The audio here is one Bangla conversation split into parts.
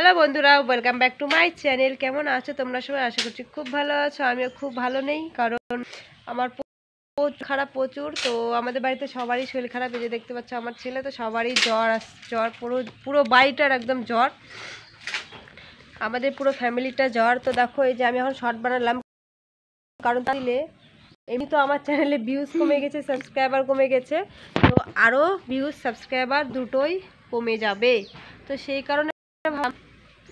হ্যালো বন্ধুরা welcome back to my channel কেমন আছো তোমরা সবাই আশা করছি খুব ভালো আছো আমিও খুব ভালো নেই কারণ আমার খারাপ প্রচুর তো আমাদের বাড়িতে সবারই শরীর খারাপ এই যে দেখতে পাচ্ছ আমার ছেলে তো সবারই জ্বর জ্বর পুরো পুরো বাড়িটার একদম জ্বর আমাদের পুরো ফ্যামিলিটা জ্বর তো দেখো এই যে আমি এখন শর্ট বানালাম কারণ তাহলে এমনি তো আমার চ্যানেলে ভিউজ কমে গেছে সাবস্ক্রাইবার কমে গেছে তো আরও ভিউজ সাবস্ক্রাইবার দুটোই কমে যাবে তো সেই কারণে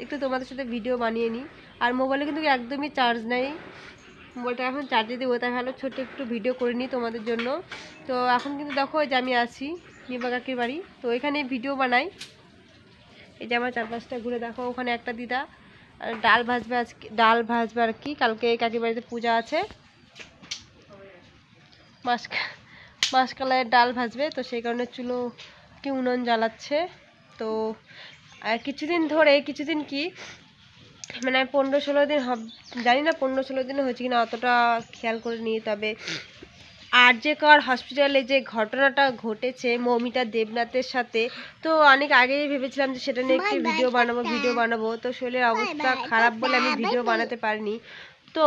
একটু তোমাদের সাথে ভিডিও বানিয়ে নিই আর মোবাইলে কিন্তু একদমই চার্জ নেই মোবাইলটা এখন চার্জে দেবো তাই ভালো ছোট্ট একটু ভিডিও করে নিই তোমাদের জন্য তো এখন কিন্তু দেখো যে আমি আছি নিবা কাকির বাড়ি তো এখানে ভিডিও বানাই এই যে আমার চারপাশটা ঘুরে দেখো ওখানে একটা দিদা ডাল ভাজবে আজকে ডাল ভাজবে আর কি কালকে এই কাকির বাড়িতে পূজা আছে মাসকালায় ডাল ভাজবে তো সেই কারণে চুলো কি উনুন জ্বালাচ্ছে তো আর কিছুদিন ধরে কিছুদিন কি মানে পনেরো ষোলো দিন জানি না পনেরো ষোলো দিন হয়েছে কিনা অতটা খেয়াল করে নিই তবে আর যে কর হসপিটালে যে ঘটনাটা ঘটেছে মৌমিতা দেবনাথের সাথে তো অনেক আগেই ভেবেছিলাম যে সেটা নিয়ে একটু ভিডিও বানাবো ভিডিও বানাবো তো শরীরের অবস্থা খারাপ বলে আমি ভিডিও বানাতে পারিনি তো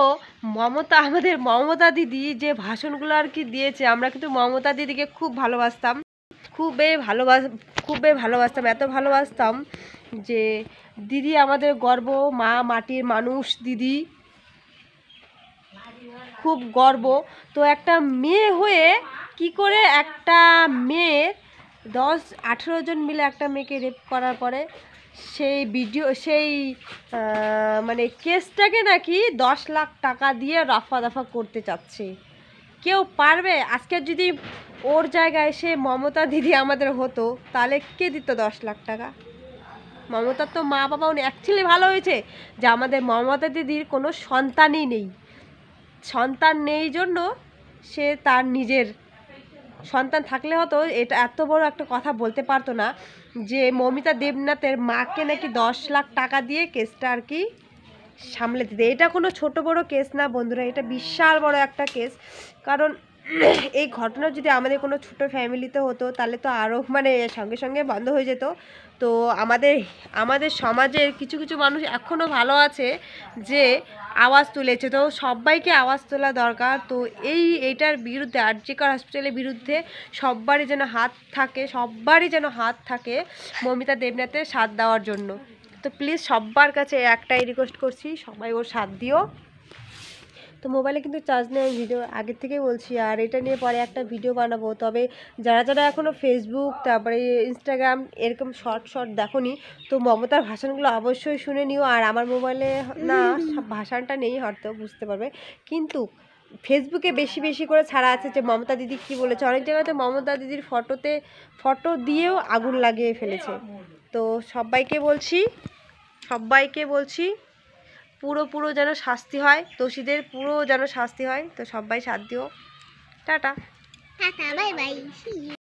মমতা আমাদের মমতা দিদি যে ভাষণগুলো আর কি দিয়েছে আমরা কিন্তু মমতা দিদিকে খুব ভালোবাসতাম খুবই ভালোবাস খুবই ভালোবাসতাম এত ভালোবাসতাম যে দিদি আমাদের গর্ব মা মাটির মানুষ দিদি খুব গর্ব তো একটা মেয়ে হয়ে কি করে একটা মেয়ে দশ আঠেরো জন মিলে একটা মেয়েকে রেপ করার পরে সেই ভিডিও সেই মানে কেসটাকে নাকি দশ লাখ টাকা দিয়ে রফা দাফা করতে চাচ্ছে কেউ পারবে আজকে যদি ওর জায়গায় সে মমতা দিদি আমাদের হতো তাহলে কে দিত দশ লাখ টাকা মমতার তো মা বাবা উনি অ্যাকচুয়ালি ভালো হয়েছে যে আমাদের মমতা দিদির কোনো সন্তানই নেই সন্তান নেই জন্য সে তার নিজের সন্তান থাকলে হতো এটা এত বড় একটা কথা বলতে পারতো না যে মমিতা দেবনাথের মাকে নাকি দশ লাখ টাকা দিয়ে কেসটা আর কি সামলে দিতে এটা কোনো ছোট বড় কেস না বন্ধুরা এটা বিশাল বড় একটা কেস কারণ এই ঘটনা যদি আমাদের কোনো ছোট ফ্যামিলিতে হতো তাহলে তো আরও মানে সঙ্গে সঙ্গে বন্ধ হয়ে যেত তো আমাদের আমাদের সমাজের কিছু কিছু মানুষ এখনও ভালো আছে যে আওয়াজ তুলেছে তো সবাইকে আওয়াজ তোলা দরকার তো এই এইটার বিরুদ্ধে আর জি কর হসপিটালের বিরুদ্ধে সববারই যেন হাত থাকে সববারই যেন হাত থাকে মমিতা দেবনাথের সাথ দেওয়ার জন্য তো প্লিজ সব্বার কাছে একটাই রিকোয়েস্ট করছি সবাই ওর সাথ দিও তো মোবাইলে কিন্তু চার্জ নেই আমি ভিডিও আগের থেকেই বলছি আর এটা নিয়ে পরে একটা ভিডিও বানাবো তবে যারা যারা এখনও ফেসবুক তারপরে ইনস্টাগ্রাম এরকম শর্ট শর্ট দেখোনি তো মমতার ভাষণগুলো অবশ্যই শুনে নিও আর আমার মোবাইলে না ভাষণটা নেই হয়তো বুঝতে পারবে কিন্তু ফেসবুকে বেশি বেশি করে ছাড়া আছে যে মমতা দিদি কি বলেছে অনেক জায়গাতে মমতা দিদির ফটোতে ফটো দিয়েও আগুন লাগিয়ে ফেলেছে তো সবাইকে বলছি সবাইকে বলছি পুরো পুরো যেন শাস্তি হয় দোষীদের পুরো যেন শাস্তি হয় তো সবাই সাথ দিও টাটা টাটা বাই বাই